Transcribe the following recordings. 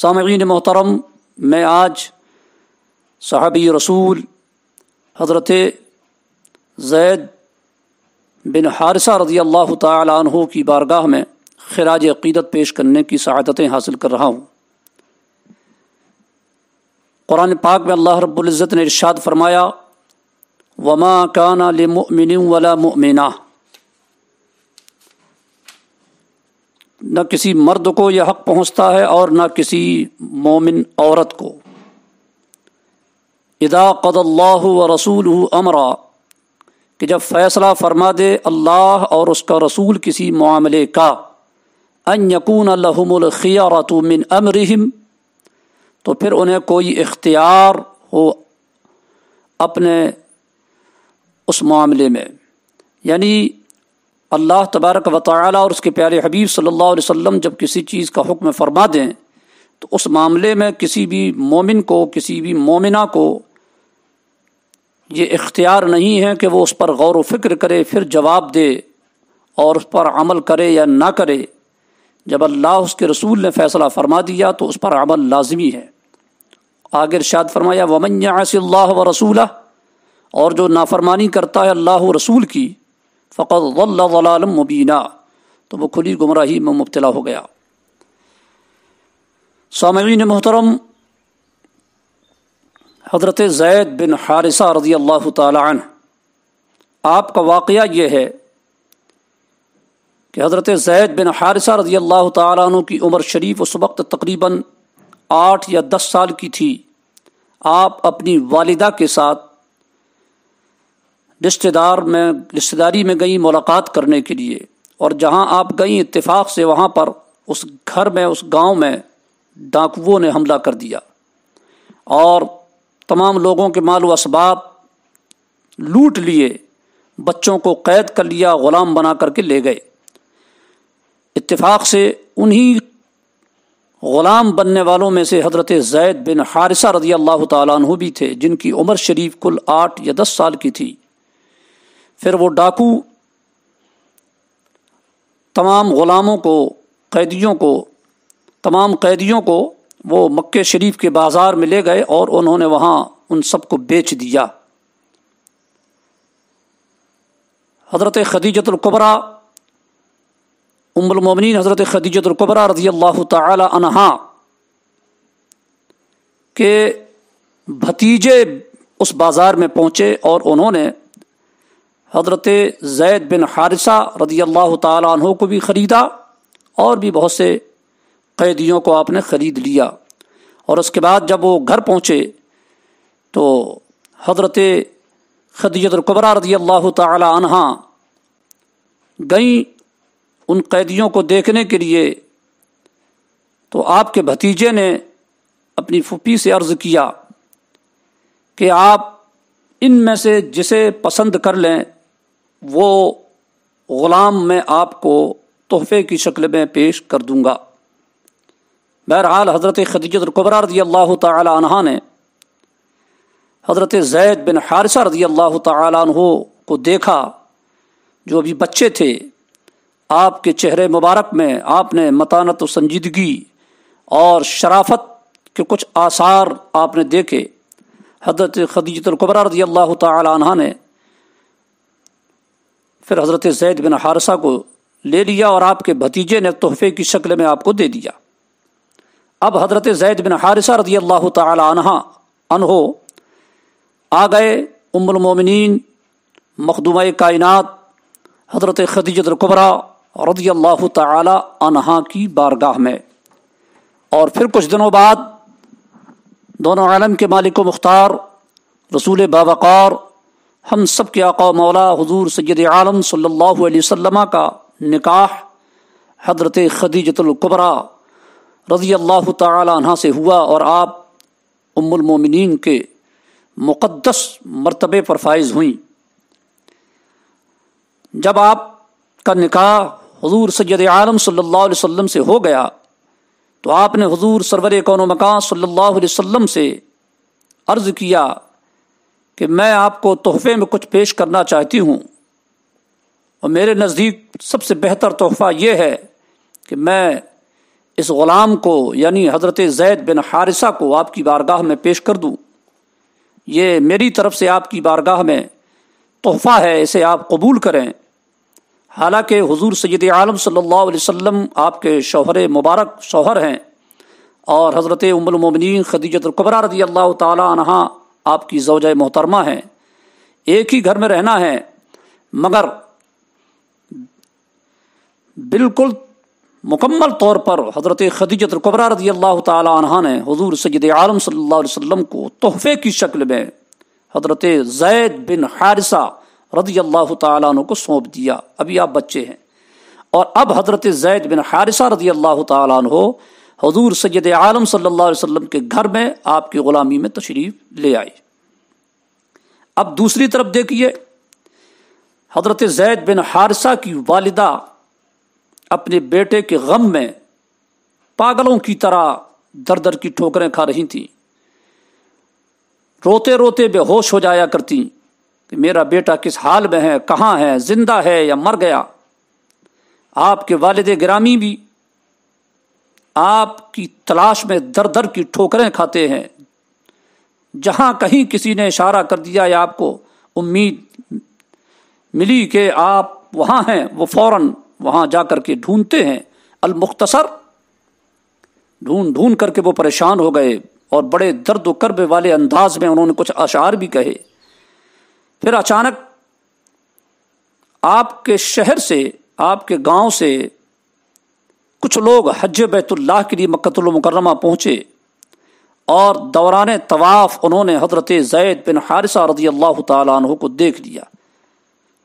सामीन मोहतरम मैं आज साहबी रसूल हज़रत जैद बिन हारसा रज़ी अल्लाह तहों की बारगाह में खराज अक़ीदत पेश करने की शहादतें हासिल कर रहा हूँ क़ुरान पाक में अल्लाह रबुल्ज़त ने इरशाद फरमाया वमा काना लिमिन वला मुमिना न किसी मर्द को यह हक पहुंचता है और न किसी मोमिन औरत को इदा कदल्लाह व रसूल अमरा कि जब फैसला फरमा दे अल्लाह और उसका रसूल किसी मामले का अन यकून लहमुलखियारत मिन अमरहम तो फिर उन्हें कोई इख्तियार हो अपने उस मामले में यानी अल्लाह तबारक व और उसके प्यारे हबीब सल्लल्लाहु अलैहि वसल्लम जब किसी चीज़ का हुक्म फरमा दें तो उस मामले में किसी भी मोमिन को किसी भी मोमिना को ये इख्तियार नहीं है कि वो उस पर गौर वफ़िक्र करे फिर जवाब दे और उस पर अमल करे या ना करे जब अल्लाह उसके रसूल ने फ़ैसला फरमा दिया तो उस पर अमल लाजमी है आगे इरशाद फरमाया वमन आसी व रसूल और जो नाफरमानी करता है अल्लाह रसूल की फ़कल मुबीना तो वो खुली गुमराही में मुबतला हो गया सामीन मोहतरम हज़रत जैद बिन हारिसा रज़ी अल्लाह तन आपका वाक़ यह है कि हज़रत जैद बिन हारिसा रज़ी अल्लाह तु की उम्र शरीफ उस वक्त तकरीबन आठ या दस साल की थी आप अपनी वालदा के साथ रिश्तेदार में रिश्तेदारी में गई मुलाकात करने के लिए और जहां आप गई इत्तेफाक से वहां पर उस घर में उस गांव में डाकुओं ने हमला कर दिया और तमाम लोगों के माल असबाब लूट लिए बच्चों को कैद कर लिया ग़ुलाम बना करके ले गए इत्तेफाक से उन्हीं ग़ुलाम बनने वालों में से हज़रत जैद बिन हारिसा रज़ी अल्लाह तु भी थे जिनकी उम्र शरीफ कुल आठ या दस साल की थी फिर वो डाकू तमाम ग़ुलामों को कैदियों को तमाम कैदियों को वो मक्के शरीफ के बाज़ार में ले गए और उन्होंने वहाँ उन सबको बेच दिया हज़रत खदीजतुल्कबरा उम्मोमिन हज़रत खदीजतुल्कबरा रजी अल्लाह तहा के भतीजे उस बाज़ार में पहुँचे और उन्होंने हज़रत जैद बिन हारिसा रदी अल्लाह तहों को भी ख़रीदा और भी बहुत से कैदियों को आपने ख़रीद लिया और उसके बाद जब वो घर पहुँचे तो हज़रत खदीजतकबरा रदी अल्लाह तहा गई उन कैदियों को देखने के लिए तो आपके भतीजे ने अपनी फूफी से अर्ज़ किया कि आप इन में से जिसे पसंद कर लें वो ग़ुलाम मैं आपको तोहफ़े की शक्ल में पेश कर दूँगा बहरहाल हज़रत कुबरा रदी अल्लाह तहा ने हज़रत जैद बिन हारसा रदी अल्लाह तहो को देखा जो अभी बच्चे थे आपके चेहरे मुबारक में आपने मतानत व संजीदगी और शराफत के कुछ आसार आपने देखे हजरत कुबरा रदी अल्लाह तहा ने फिर हज़रत जैद बिन हारसा को ले लिया और आपके भतीजे ने तोहफे की शक्ल में आपको दे दिया अब हज़रत जैद बिन हारसा रदी अल्लाह तहा अनहो आ गए उम्रमोमिन मखदुम कायनत हज़रत रकबरा रदी अल्लाह तहा की बारगाह में और फिर कुछ दिनों बाद दोनों आलम के मालिक मुख्तार रसूल बाबाकार हम सब के आका मौला हजूर सैद आलम सल्ला का निकाह हजरत खदीजतुल्कबरा रज़ी अल्लाह तहा से हुआ और आप उमिन के मुक़दस मरतबे पर फाइज हुई जब आप का निकाह हजूर सैद आलम सल्ला अलैहि से हो गया तो आपने हजूर सरवर कौन मकान सल्ला अलैहि से अर्ज़ किया कि मैं आपको तोहफे में कुछ पेश करना चाहती हूँ और मेरे नज़दीक सबसे बेहतर तोहफ़ा ये है कि मैं इस ग़ुलाम को यानी हज़रत जैद बिन हारिसा को आपकी बारगाह में पेश कर दूँ ये मेरी तरफ से आपकी बारगाह में तोहफ़ा है इसे आप कबूल करें हालांकि हुजूर सैद आलम सल्लल्लाहु अलैहि वसल्लम आपके शोहर मुबारक शोहर हैं और हज़रत उमलमिन खदीजतुल्कबरा रदी अल्लाह तहा आपकी जोज मोहतरमा हैं एक ही घर में रहना है मगर बिल्कुल मुकम्मल तौर पर हज़रत खदीजत कबरा रजी अल्लाह तहा ने हजूर सैद आलम सल्लाम को तोहफ़े की शक्ल में हज़रत जैद बिन हारसा रजी अल्लाह तु को सौंप दिया अभी आप बच्चे हैं और अब हज़रत जैद बिन हारसा रजी अल्लाह तन हजूर सैद आलम सल्लाम के घर में आपकी ग़ुलामी में तशरीफ़ ले आए अब दूसरी तरफ देखिए हज़रत जैद बिन हारसा की वालदा अपने बेटे के गम में पागलों की तरह दर दर की ठोकरें खा रही थी रोते रोते बेहोश हो जाया करती कि मेरा बेटा किस हाल में है कहाँ है जिंदा है या मर गया आपके वालद ग्रामी भी आपकी तलाश में दर दर की ठोकरें खाते हैं जहां कहीं किसी ने इशारा कर दिया या आपको उम्मीद मिली कि आप वहां हैं वो फौरन वहां जाकर के ढूंढते हैं अलमुख्तसर ढूंढ ढूंढ करके वो परेशान हो गए और बड़े दर्द करबे वाले अंदाज में उन्होंने कुछ अशार भी कहे फिर अचानक आपके शहर से आपके गांव से कुछ लोग हज बैतुल्लाह के लिए मक्तुलमकरमा पहुँचे और दौरान तवाफ़ उन्होंने हज़रत जैद बिन हारिसा रजी अल्लाह तु को देख लिया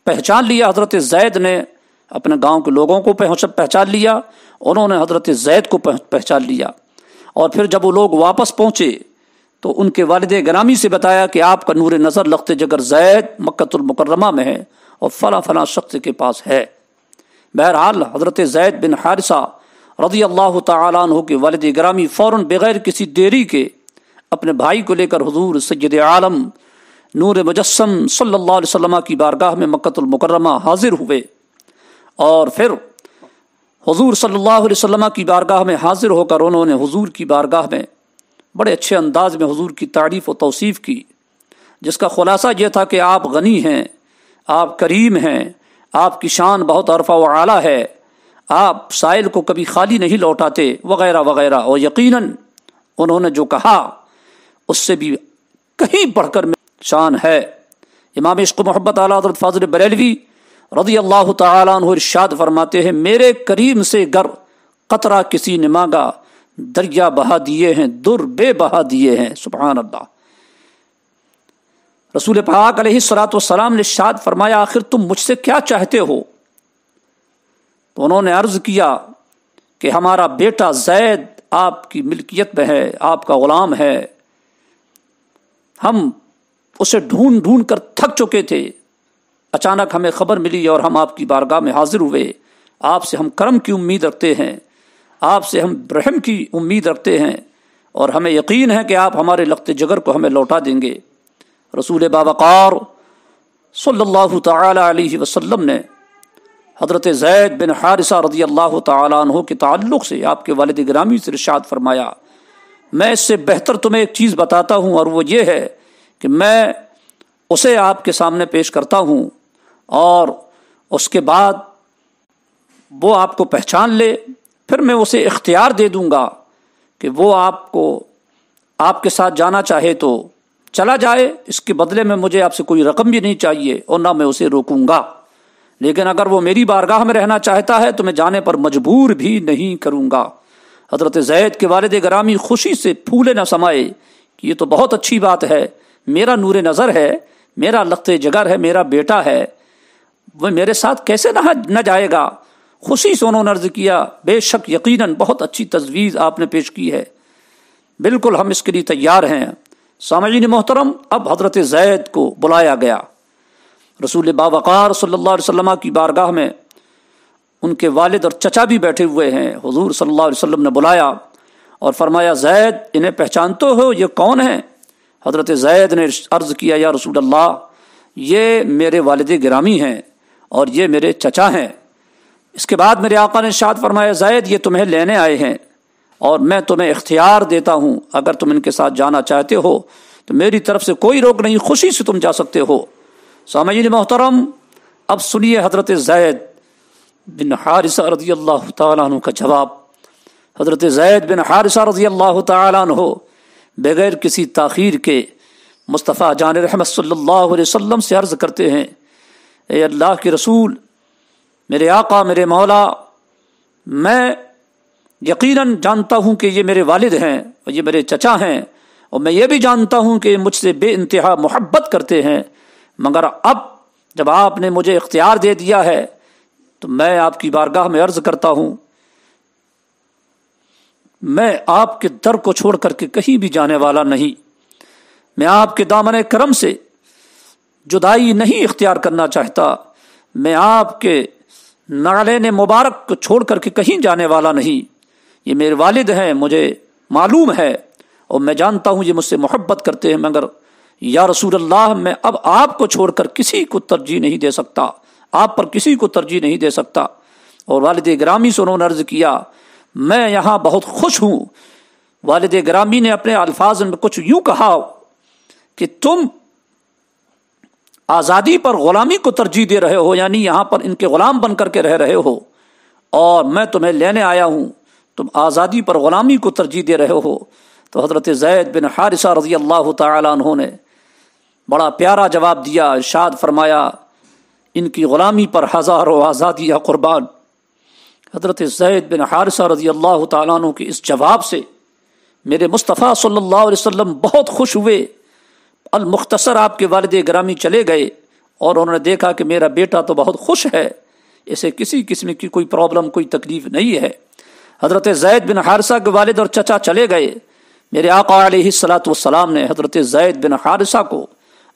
पहचान लिया हज़रत जैद ने अपने गांव के लोगों को पहचान लिया उन्होंने हज़रत जैद को पहचान लिया और फिर जब वो लोग वापस पहुँचे तो उनके वालद ग्रामी से बताया कि आपका नूर नज़र लगते जगर जैद मक्तुलमकरमा में है और फ़ला फ़ला शख्स के पास है बहरहाल हज़रत जैद बिन हारसा रजी अल्लाह तु के वालद ग्रामी फ़ौर बग़ैर किसी देरी के अपने भाई को लेकर हजूर सैद आलम नूर मुजस्म सल्ला वसम की बारगाह में मक्तुलमकरमा हाजिर हुए और फिर हजूर सल्ला वसम की बारगाह में हाजिर होकर उन्होंने हजूर की बारगाह में बड़े अच्छे अंदाज में हजूर की तारीफ़ व तोसीफ़ की जिसका खुलासा यह था कि आप गनी हैं आप करीम हैं आपकी शान बहुत अरफा व आला है आप साइल को कभी खाली नहीं लौटाते वगैरह वगैरह और यकीनन उन्होंने जो कहा उससे भी कहीं बढ़कर में शान है इमाम इश्क मोहब्बत आला हजरत फाजर बरेलवी रजी अल्लाह तु इर्शाद फरमाते हैं मेरे करीम से गर कतरा किसी ने मांगा दरिया बहा दिए हैं दुर बे बहा दिए हैं सुबह अल्लाह रसूल पाक सलात वसलाम ने शाद फरमाया आखिर तुम मुझसे क्या चाहते हो तो उन्होंने अर्ज किया कि हमारा बेटा जैद आपकी मिल्कियत में है आपका गुलाम है हम उसे ढूंढ ढूंढ कर थक चुके थे अचानक हमें खबर मिली और हम आपकी बारगाह में हाजिर हुए आपसे हम कर्म की उम्मीद रखते हैं आपसे हम रहम की उम्मीद रखते हैं और हमें यकीन है कि आप हमारे लगते जगर को हमें लौटा देंगे रसूल बाबाकार सल्लल्लाहु अलैहि वसल्लम ने हज़रत जैद बिन हारिसा रजी अल्लाह तु के ताल्लुक़ से आपके वालद ग्रामी से इर्शाद फरमाया मैं इससे बेहतर तुम्हें एक चीज़ बताता हूँ और वो ये है कि मैं उसे आपके सामने पेश करता हूँ और उसके बाद वो आपको पहचान ले फिर मैं उसे इख्तियार दे दूँगा कि वो आपको आपके साथ जाना चाहे तो चला जाए इसके बदले में मुझे आपसे कोई रकम भी नहीं चाहिए और ना मैं उसे रोकूंगा लेकिन अगर वो मेरी बारगाह में रहना चाहता है तो मैं जाने पर मजबूर भी नहीं करूँगा हजरत जैद के वालद ग्रामी खुशी से फूले न समाए कि ये तो बहुत अच्छी बात है मेरा नूर नज़र है मेरा लत जगर है मेरा बेटा है वह मेरे साथ कैसे नहा न जाएगा खुशी से उन्होंने अर्ज किया बेशक यकीनन बहुत अच्छी तजवीज़ आपने पेश की है बिल्कुल हम इसके लिए तैयार हैं सामजीन मोहतरम अब हजरत जैद को बुलाया गया रसूल बावक़ार सल्ला वसम की बारगाह में उनके वालिद और चचा भी बैठे हुए हैं हजूर सल्ला वसम ने बुलाया और फरमाया जैद इन्हें पहचानते हो ये कौन है हज़रत जैद ने अर्ज़ किया या रसूल अल्लाह ये मेरे वालद ग्रामी हैं और ये मेरे चचा हैं इसके बाद मेरे आका ने शाद फरमाया जैद ये तुम्हें लेने आए हैं और मैं तुम्हें इख्तियार देता हूँ अगर तुम इनके साथ जाना चाहते हो तो मेरी तरफ से कोई रोक नहीं खुशी से तुम जा सकते हो सामीन मोहतरम अब सुनिए हज़रत जैद बिन हारिसा रजी अल्लाह तु का जवाब हज़रत जैद बिन हारिसा रजी अल्लाह तु बगैर किसी तखीर के मुस्तफ़ा जान रहमत सल्लल्लाहु से अर्ज़ करते हैं ए अल्लाह के रसूल मेरे आका मेरे मौला मैं यकीन जानता हूँ कि ये मेरे वालद हैं और ये मेरे चचा हैं और मैं ये भी जानता हूँ कि मुझसे बेानतहा इंतहा मोहब्बत करते हैं मगर अब जब आपने मुझे इख्तियार दे दिया है तो मैं आपकी बारगाह में अर्ज करता हूं मैं आपके दर को छोड़ करके कहीं भी जाने वाला नहीं मैं आपके दामन करम से जुदाई नहीं इख्तियार करना चाहता मैं आपके नाले मुबारक को छोड़ करके कहीं जाने वाला नहीं ये मेरे वालिद हैं मुझे मालूम है और मैं जानता हूँ ये मुझसे मोहब्बत करते हैं मगर या रसूल अल्लाह मैं अब आपको छोड़कर किसी को तरजीह नहीं दे सकता आप पर किसी को तरजीह नहीं दे सकता और वालद ग्रामी से उन्होंने अर्ज़ किया मैं यहाँ बहुत खुश हूँ वालद ग्रामी ने अपने अल्फाज में कुछ यूँ कहा कि तुम आज़ादी पर ग़ुलामी को तरजीह दे रहे हो यानी यहाँ पर इनके ग़ुलाम बन करके रह रहे हो और मैं तुम्हें लेने आया हूँ तुम आज़ादी पर ग़ुलामी को तरजीह दे रहे हो तो हज़रत जैद बिन हारिसा रजी अल्लाह तहों ने बड़ा प्यारा जवाब दिया इर्शाद फरमाया इनकी ग़ुलामी पर हज़ारों आज़ादी या क़ुरबान हज़रत सैद बिन हारसा रजी अल्लाह तु के इस जवाब से मेरे मुस्तफ़ा सल्लल्लाहु अलैहि वसल्लम बहुत खुश हुए अलमुख्तसर आपके वालद ग्रामी चले गए और उन्होंने देखा कि मेरा बेटा तो बहुत खुश है इसे किसी किस्म की कोई प्रॉब्लम कोई तकलीफ नहीं है हज़रत जैद बिन हारसा के वालद और चचा चले गए मेरे आका सलात वसलाम ने हज़रत जैद बिन हारसा को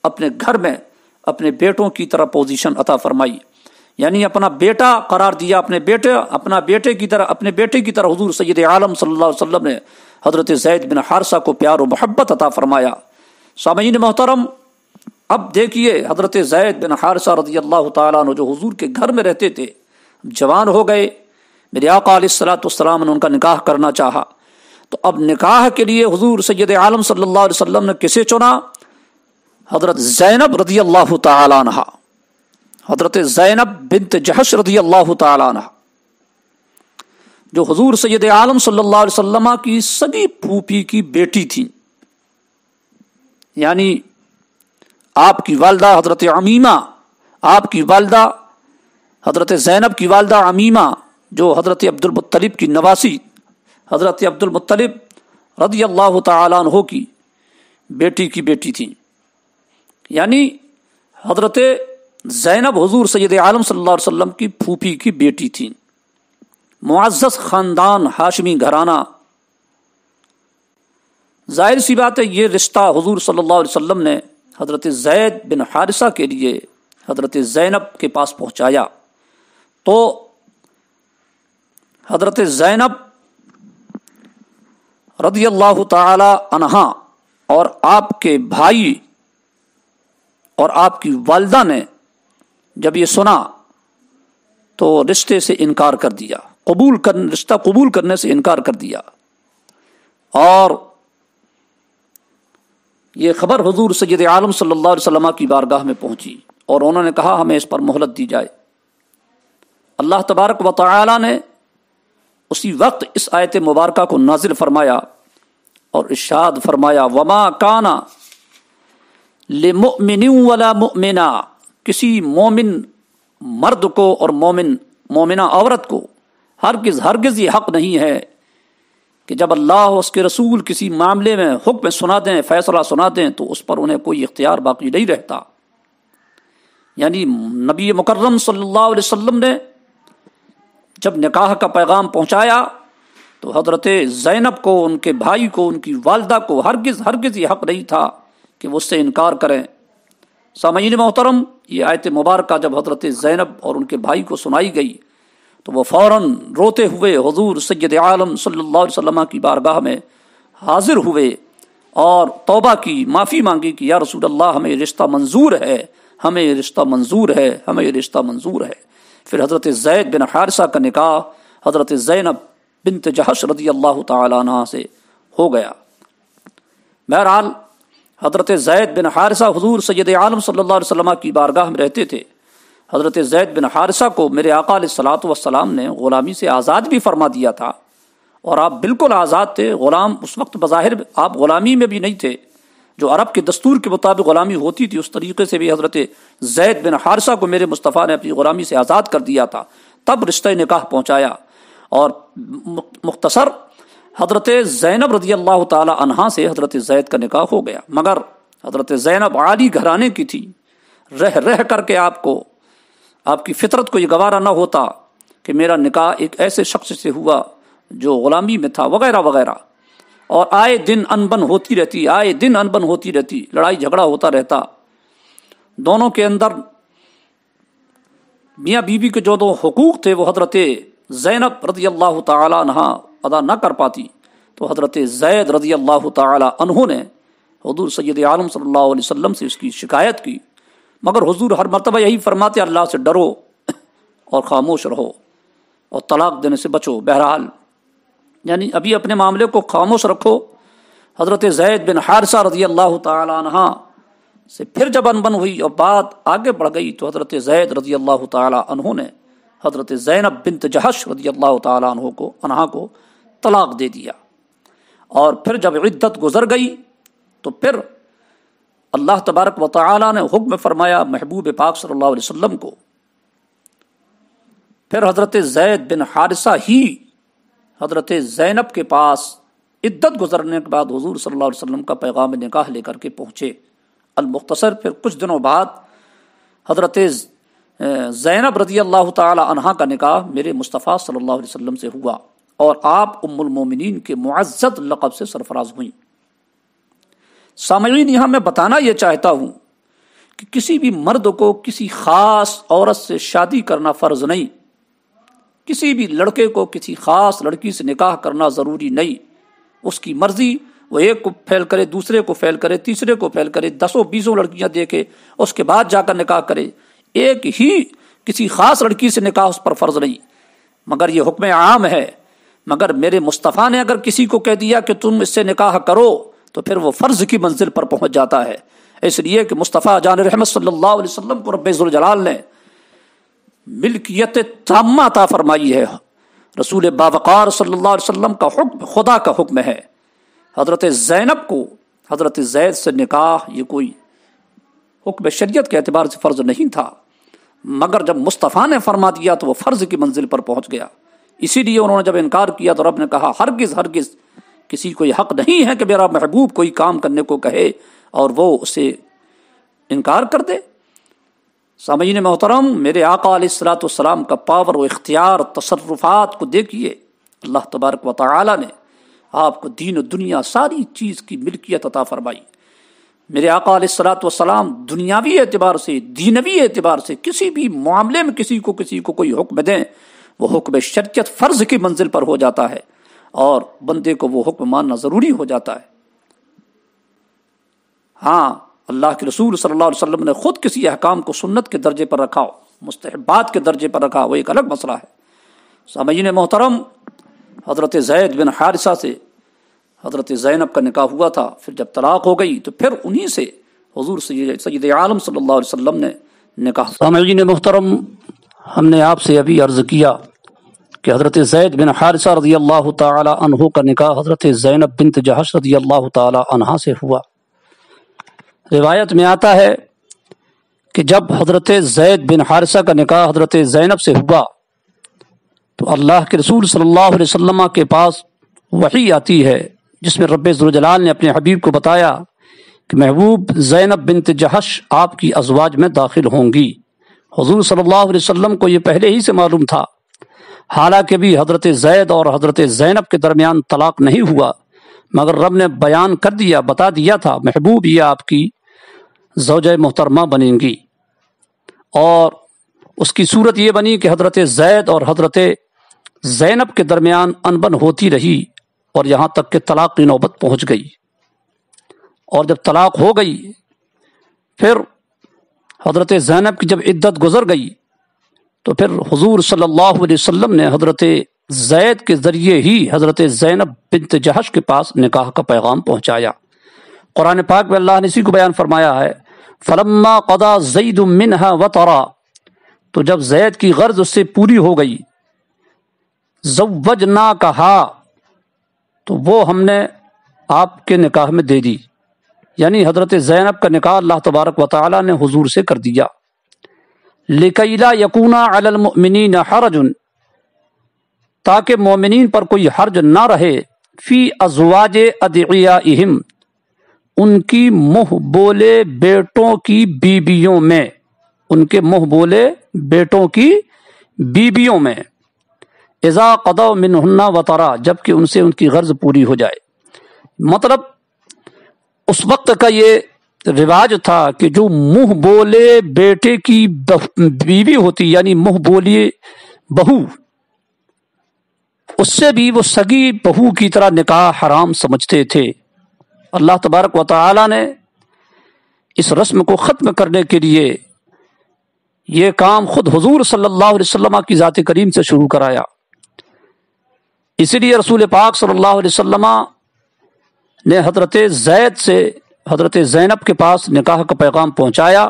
अपने घर में अपने बेटों की तरह पोजीशन अता फरमाई यानी अपना बेटा करार दिया अपने बेटे अपना बेटे की तरह अपने बेटे की तरह हजूर सैद आलम सल्ला ने हज़रत जैद बिन हारसा को प्यार और मोहब्बत अता फरमाया सामीन मोहतरम अब देखिए हज़रत जैद बिन हारसा रजी अल्लाह तु जो हजूर के घर में रहते थे जवान हो गए मेरे आकलातम ने उनका निकाह करना चाहा तो अब निकाह के लिए हजूर सैद आलम सल्ला वसलम ने किसे चुना हज़रत ज़ैनब रदी अल्लाह तहा हज़रत ज़ैनब बिनत जहश रदी अल्लाह तहा जो हजूर सैद आलम सल्ला की सगी फूफी की बेटी थी यानी आपकी वालदा हज़रत अमीमा आपकी वालदा हज़रत ज़ैनब की वालदा अमीमा जो हज़रत अब्दुलमतलब की नवासी हज़रत अब्दुलमतलब रदी अल्लाह तहो की बेटी की बेटी थी यानी हजरत जैनब हजूर सैद आलम सल्ला की फूफी की बेटी थी मुआजस ख़ानदान हाशमी घराना जाहिर सी बात है ये रिश्ता हजूर सल्ला वसम ने हज़रत जैद बिन हारिसा के लिए हज़रत जैनब के पास पहुँचाया तो हज़रत जैनब रदी अल्लाह तहा और आपके भाई और आपकी वालदा ने जब ये सुना तो रिश्ते से इनकार कर दिया कबूल कर रिश्ता कबूल करने से इनकार कर दिया और ये खबर हजूर सैद आलम सल्ला की बारगाह में पहुंची और उन्होंने कहा हमें इस पर मोहलत दी जाए अल्लाह तबारक व तला ने उसी वक्त इस आयत मुबारक को नाजिल फरमाया और इशाद फरमाया वमा काना लिमिन वाला मोमिना किसी मोमिन मर्द को और मोमिन मोमिना औरत को हरगिज हरगिज ये हक नहीं है कि जब अल्लाह उसके रसूल किसी मामले में हुक्म सुना दें फैसला सुना दें तो उस पर उन्हें कोई इख्तियार बाकी नहीं रहता यानी नबी मुकर्रम सल्लल्लाहु अलैहि वसल्लम ने जब निकाह का पैगाम पहुंचाया तो हज़रत ज़ैनब को उनके भाई को उनकी वालदा को हरगिज़ हरगिज़ ये हक नहीं था कि वो उससे इनकार करें सामीन मोहतरम ये आयत मुबारक जब हजरत ज़ैनब और उनके भाई को सुनाई गई तो वह फ़ौर रोते हुए हजूर सैद आलम सल्ला वसम की बारगाह में हाजिर हुए और तोबा की माफ़ी मांगी कि या रसूल अल्लाह हमें रिश्ता मंजूर है हमें रिश्ता मंजूर है हमें रिश्ता मंजूर है फिर हज़रत जैद बिन हारसा का निकाह हज़रत ज़ैनब बिन तजहश रदी अल्लाह तह से हो गया बहरहाल हज़रत जैद बिन हारसा हजूर सैद आलम सल्ला वसम की बारगाह में रहते थे हज़रत जैद बिन हारसा को मेरे अकाल सलात वसलाम ने ग़ुलामी से आज़ाद भी फरमा दिया था और आप बिल्कुल आज़ाद थे ग़ुलाम उस वक्त बज़ाहिर आप ग़ुलामी में भी नहीं थे जो अरब के दस्तूर के मुताबिक ग़ुलामी होती थी उस तरीके से भी हज़रत जैद बिन हारसा को मेरे मुस्तफ़ा ने अपनी ग़ुलामी से आज़ाद कर दिया था तब रिश्ते निकाह पहुँचाया और मुख्तसर हजरत जैनब रजी अल्लाह तहा से हजरत जैद का निकाह हो गया मगर हजरत जैनब आली घराने की थी रह रह करके आपको आपकी फितरत को ये गवारा ना होता कि मेरा निका एक ऐसे शख्स से हुआ जो ग़ुलामी में था वगैरह वगैरह और आए दिन अनबन होती रहती आए दिन अनबन होती रहती लड़ाई झगड़ा होता रहता दोनों के अंदर मियाँ बीबी के जो दो हकूक़ थे वो हजरत जैनब रजी अल्लाह तहा अदा न कर पाती तो हज़रत जैद रजी अल्लाह तहों ने हजूर सैद आलम सल्ला वसम से इसकी शिकायत की मगर हजूर हर मरतबा यही फरमाते अल्लाह से डरो और खामोश रहो और तलाक देने से बचो बहरहाल यानी अभी अपने मामले को खामोश रखो हज़रत जैद बिन हारसा रजी अल्लाह तहा से फिर जब अनबन हुई और बात आगे बढ़ गई तो हज़रत जैद रजी अल्लाह तहों ने हज़रत जैनब बिन तजहश रजी अल्लाह तहों को अनहा को तलाक दे दिया और फिर जब इद्दत गुजर गई तो फिर अल्लाह तबारक व ताली ने हुक्म फरमाया महबूब पाक सल्लल्लाहु अलैहि वसल्लम को फिर हज़रत जैद बिन हारिसा ही हज़रत जैनब के पास इद्दत गुजरने के बाद हजूर सल्ला वसम का पैगाम निकाह लेकर के पहुँचे अलमुख्तसर फिर कुछ दिनों बाद हज़रत जैनब रजी अल्लाह तहा का निकाह मेरे मुस्तफ़ा सल्ला वसम से हुआ और आप उम्मुलमोमिन के मुआज़त लक़ब से सरफराज हुई सामयीन यहां मैं बताना यह चाहता हूँ कि किसी भी मर्द को किसी ख़ास औरत से शादी करना फ़र्ज़ नहीं किसी भी लड़के को किसी ख़ास लड़की से निकाह करना ज़रूरी नहीं उसकी मर्ज़ी वो एक को फैल करे दूसरे को फैल करे तीसरे को फैल करे दसों बीसों लड़कियां देखे उसके बाद जाकर निकाह करे एक ही किसी ख़ास लड़की से निकाह उस पर फ़र्ज़ नहीं मगर ये हुक्म आम है मगर मेरे मुस्तफ़ा ने अगर किसी को कह दिया कि तुम इससे निकाह करो तो फिर वो फ़र्ज़ की मंजिल पर पहुँच जाता है इसलिए कि मुस्तफ़ा जान रहमत सल्ला वसम को रबाल ने मिल्कियत तामा ता फरमाई है रसूल बावकार सल्ला वसम का हुक्म खुदा का हुक्म है हज़रत ज़ैनब को हज़रत जैद से निकाह ये कोई हुक्म शरीयत के अतबार से फ़र्ज़ नहीं था मगर जब मुस्तफ़ा ने फरमा दिया तो वह फ़र्ज़ की मंजिल पर पहुँच गया इसीलिए उन्होंने जब इनकार किया तो रब ने कहा हरगिज हरगिज किसी को यह हक नहीं है कि मेरा महबूब कोई काम करने को कहे और वो उसे इनकार कर दे समझने मोहतरम मेरे आका सलाम का पावर व इख्तियार तसरफात को देखिए अल्लाह तबारक व ताली ने आपको दीन दुनिया सारी चीज़ की मिल्कियत अता फरमाई मेरे आका सलाम दुनियावी एतबार से दीनवी एतबार से किसी भी मामले में किसी को किसी को कोई हुक्म दें वो हुक्म शरीयत फ़र्ज की मंजिल पर हो जाता है और बंदे को वो हुक्म मानना ज़रूरी हो जाता है हाँ अल्लाह के रसूल सल्लल्लाहु अलैहि वसल्लम ने ख़ुद किसी अहकाम को सुन्नत के दर्जे पर रखा हो मुस्तबात के दर्जे पर रखा वो एक अलग मसला है ने मोहतरम हज़रत जैद बिन हारसा से हज़रत ज़ैनब का निकाह हुआ था फिर जब तलाक हो गई तो फिर उन्हीं से हजूर सैद आलम सल्ला वसम ने निकाह ने मोहतरम हमने आपसे अभी अर्ज़ किया कि हज़रत जैद बिन हारसा रजी अल्लाह तहु का निकाह हज़रत ज़ैनब बिन जहाश रजी अल्लाह तहा से हुआ रिवायत में आता है कि जब हज़रत जैद बिन हारसा का निकाह हज़रत ज़ैनब से हुआ तो अल्लाह के रसूल सल्लल्लाहु अलैहि वसल्लम के पास वही आती है जिसमें रब जुलजलाल ने अपने हबीब को बताया कि महबूब जैनब बिन जहश आपकी अजवाज में दाखिल होंगी हजूर सल्लल्लाहु अलैहि वसल्लम को ये पहले ही से मालूम था हालांकि भी हजरत जैद और हजरत जैनब के दरमियान तलाक नहीं हुआ मगर रब ने बयान कर दिया बता दिया था महबूब ये आपकी जोज मोहतरमा बनेंगी और उसकी सूरत ये बनी कि हजरत जैद और हजरत जैनब के दरमियान अनबन होती रही और यहाँ तक कि तलाक की नौबत पहुँच गई और जब तलाक हो गई फिर हजरत जैनब की जब इद्दत गुजर गई तो फिर हजूर सल्ला अलैहि ने हज़रत जैद के ज़रिए ही हज़रत जैनब बिनत जहश के पास निकाह का पैगाम पहुँचाया कुरान पाक में अल्लाह ने इसी को बयान फरमाया है फलम्मा कदा जईद मिनहा व तरा तो जब जैद की गर्ज उससे पूरी हो गई जवज ना कहा तो वो हमने आपके निकाह में दे दी यानी हज़रत जैनब का निकाह अल्लाह तबारक व ताली ने हजूर से कर दिया लिकैला यकूना अलमिन हरजुन ताकि मोमिन पर कोई हर्ज ना रहे फ़ी अजवाज अदियाम उनकी मुँह बोले बेटों की बीबियों में उनके मुँह बोले बेटों की बीबियों में इज़ा कदा मिनहन्ना वतरा जबकि उनसे उनकी गर्ज पूरी हो जाए मतलब उस वक्त का ये रिवाज था कि जो मुंह बोले बेटे की बीवी होती यानी मुंह बोलिए बहू उससे भी वो सगी बहू की तरह निकाह हराम समझते थे अल्लाह तबारक वाली ने इस रस्म को ख़त्म करने के लिए ये काम खुद हजूर सल्लल्लाहु अलैहि वसल्लम की ज़ात करीम से शुरू कराया इसीलिए रसूल पाक सल्लल्लाहु अलैहि वसल्लम ने हजरत जैद से हज़रत ज़ैनब के पास निकाह का पैगाम पहुँचाया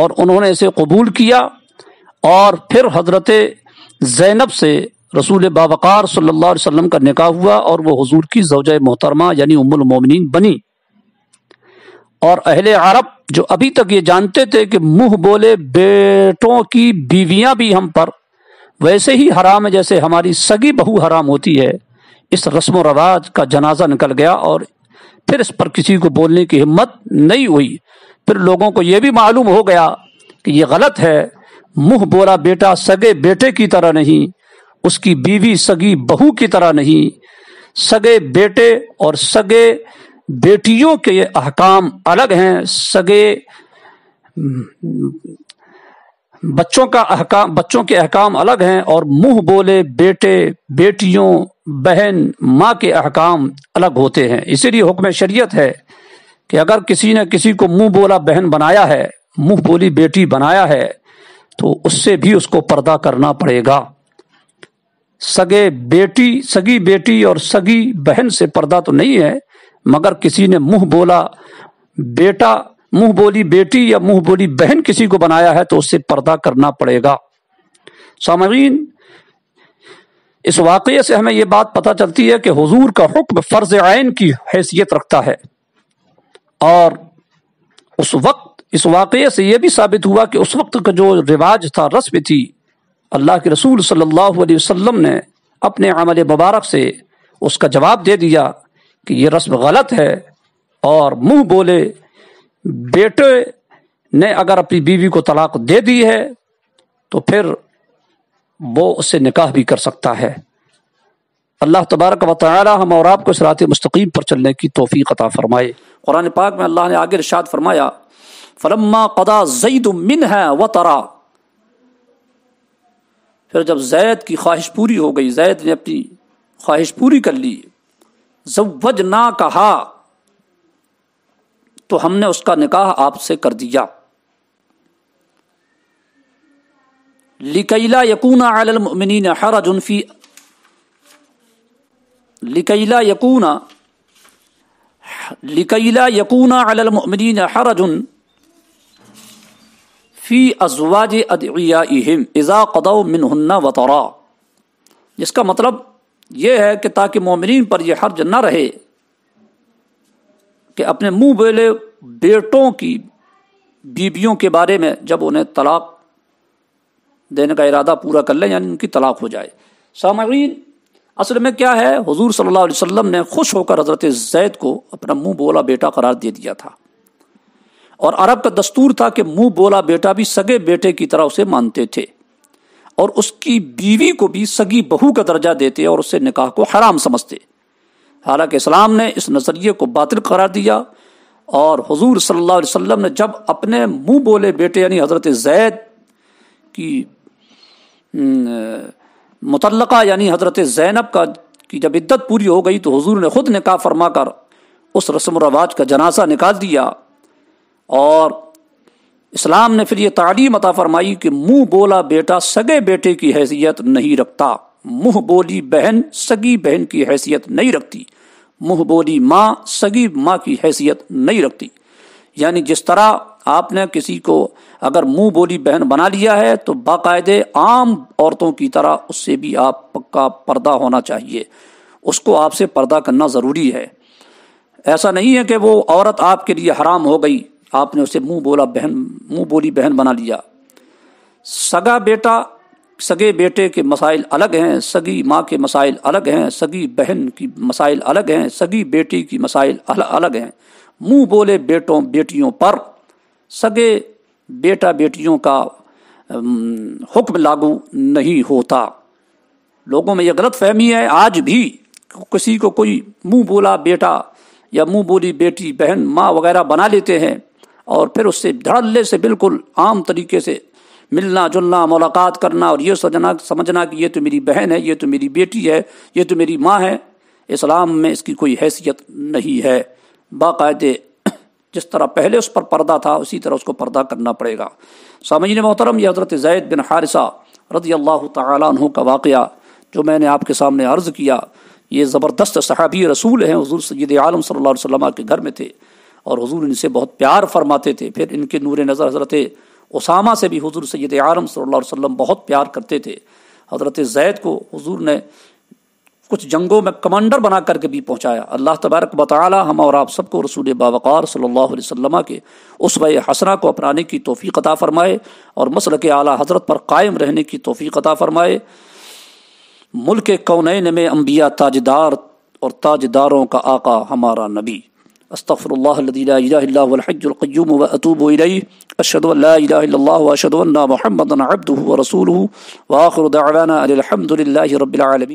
और उन्होंने इसे कबूल किया और फिर हज़रत ज़ैनब से रसूल बाबकार सल्लल्लाहु अलैहि वसल्लम का निकाह हुआ और वो हुजूर की जवज मोहतरमा यानी उम्मुल बनी और अहले अरब जो अभी तक ये जानते थे कि मुंह बोले बेटों की बीवियां भी हम पर वैसे ही हराम है जैसे हमारी सगी बहू हराम होती है इस रस्म रवाज का जनाजा निकल गया और फिर इस पर किसी को बोलने की हिम्मत नहीं हुई फिर लोगों को यह भी मालूम हो गया कि यह गलत है मुंह बोला बेटा सगे बेटे की तरह नहीं उसकी बीवी सगी बहू की तरह नहीं सगे बेटे और सगे बेटियों के अहकाम अलग हैं सगे बच्चों का अहकाम बच्चों के अहकाम अलग हैं और मुंह बोले बेटे बेटियों बहन माँ के अहकाम अलग होते हैं इसीलिए हुक्म शरीयत है कि अगर किसी ने किसी को मुंह बोला बहन बनाया है मुंह बोली बेटी बनाया है तो उससे भी उसको पर्दा करना पड़ेगा सगे बेटी सगी बेटी और सगी बहन से पर्दा तो नहीं है मगर किसी ने मुंह बोला बेटा मुंह बोली बेटी या मुंह बोली बहन किसी को बनाया है तो उससे पर्दा करना पड़ेगा सामीन इस वाक़े से हमें यह बात पता चलती है कि हुजूर का हुक्म फ़र्ज आयन की हैसियत रखता है और उस वक्त इस वाक़े से यह भी साबित हुआ कि उस वक्त का जो रिवाज था रस्म थी अल्लाह के रसूल सल्लल्लाहु अलैहि वसल्लम ने अपने अमल मुबारक से उसका जवाब दे दिया कि यह रस्म गलत है और मुंह बोले बेटे ने अगर अपनी बीवी को तलाक दे दी है तो फिर वो उससे निकाह भी कर सकता है अल्लाह तबारक वाल हम और आपको सरात मस्तकीम पर चलने की तोफ़ी अता फ़रमाए कुरान पाक में अल्लाह ने आगे इर्शाद फरमाया फलम्मा कदा जईद मिन है व तरा फिर जब जैद की ख्वाहिश पूरी हो गई जैद ने अपनी ख्वाहिश पूरी कर ली जवज ना कहा तो हमने उसका निकाह आपसे कर दिया लिकैला लिकैला यकूना लिकैला वतरा जिसका मतलब यह है कि ताकि मोमिन पर यह हर्ज न रहे कि अपने मुंह बेले बेटों की बीबियों के बारे में जब उन्हें तलाक देने का इरादा पूरा कर लें यानी उनकी तलाक हो जाए सामीन असल में क्या है हजूर सल्ला वसम ने खुश होकर हज़रत जैद को अपना मुँह बोला बेटा करार दे दिया था और अरब का दस्तूर था कि मुँह बोला बेटा भी सगे बेटे की तरह उसे मानते थे और उसकी बीवी को भी सगी बहू का दर्जा देते और उससे निकाह को हराम समझते हालांकि इस्लाम ने इस नज़रिए को बातिल करार दिया और हजूर सल्ला वसम ने जब अपने मुँह बोले बेटे यानी हज़रत जैद की हम्म, मुतलका यानी हज़रत ज़ैनब का की जब इद्दत पूरी हो गई तो हजूर ने ख़ुद निकाह फरमा कर उस रस्म रवाज का जनासा निकाल दिया और इस्लाम ने फिर ये तालीम अता फरमाई कि मुंह बोला बेटा सगे बेटे की हैसियत नहीं रखता मुंह बोली बहन सगी बहन की हैसियत नहीं रखती मुंह बोली माँ सगी माँ की हैसियत नहीं रखती यानी जिस तरह आपने किसी को अगर मुंह बोली बहन बना लिया है तो बाकायदे आम औरतों की तरह उससे भी आप पक्का पर्दा होना चाहिए उसको आपसे पर्दा करना ज़रूरी है ऐसा नहीं है कि वो औरत आपके लिए हराम हो गई आपने उसे मुंह बोला बहन मुंह बोली बहन बना लिया सगा बेटा सगे बेटे के मसाइल अलग हैं सगी माँ के मसाइल अलग हैं सगी बहन की मसाइल अलग हैं सगी बेटी की मसाइल अलग हैं मुंह बोले बेटों बेटियों पर सगे बेटा बेटियों का हुक्म लागू नहीं होता लोगों में यह गलत फहमी है आज भी किसी को कोई मुंह बोला बेटा या मुंह बोली बेटी बहन माँ वगैरह बना लेते हैं और फिर उससे धड़ल्ले से बिल्कुल आम तरीके से मिलना जुलना मुलाकात करना और ये सोचना समझना कि ये तो मेरी बहन है ये तो मेरी बेटी है ये तो मेरी माँ है इस्लाम में इसकी कोई हैसियत नहीं है बाकायदे जिस तरह पहले उस पर पर्दा था उसी तरह उसको पर्दा करना पड़ेगा सामजीन मोहतरम यह हज़रत जैद बिन हारिसा रज़ी अल्लाह तहों का वाक़ जो मैंने आपके सामने अर्ज़ किया ये ज़बरदस्त सहाबी रसूल हैं हजूर सैद आलम सल्ला वसम के घर में थे और हजूर इनसे बहुत प्यार फरमाते थे फिर इनके नूर नज़र हज़रत उसामा से भी हजूर सैद आलम सल्ला वसम बहुत प्यार करते थे हज़रत जैद को हजूर ने कुछ जंगों में कमांडर बना करके भी पहुँचाया अल्लाह तबारक बताला हम और आप सबको रसूल बाबकार सल्ला वसलमा के उस हसना को अपनाने की तोफ़ी अता फ़रमाए और मसल के आला हज़रत पर कायम रहने की तोफ़ी अता फ़रमाए मुल्क कौन में अम्बिया ताजदार और ताजदारों का आका हमारा नबी अस्तफ़रल्लादीलाजल्लाजुल्क्यूम व अतूब अशदल्ला अशदन्ना महमद अब्दू रसूल वाखरदाना अलहमदिल्ला रबीआलमी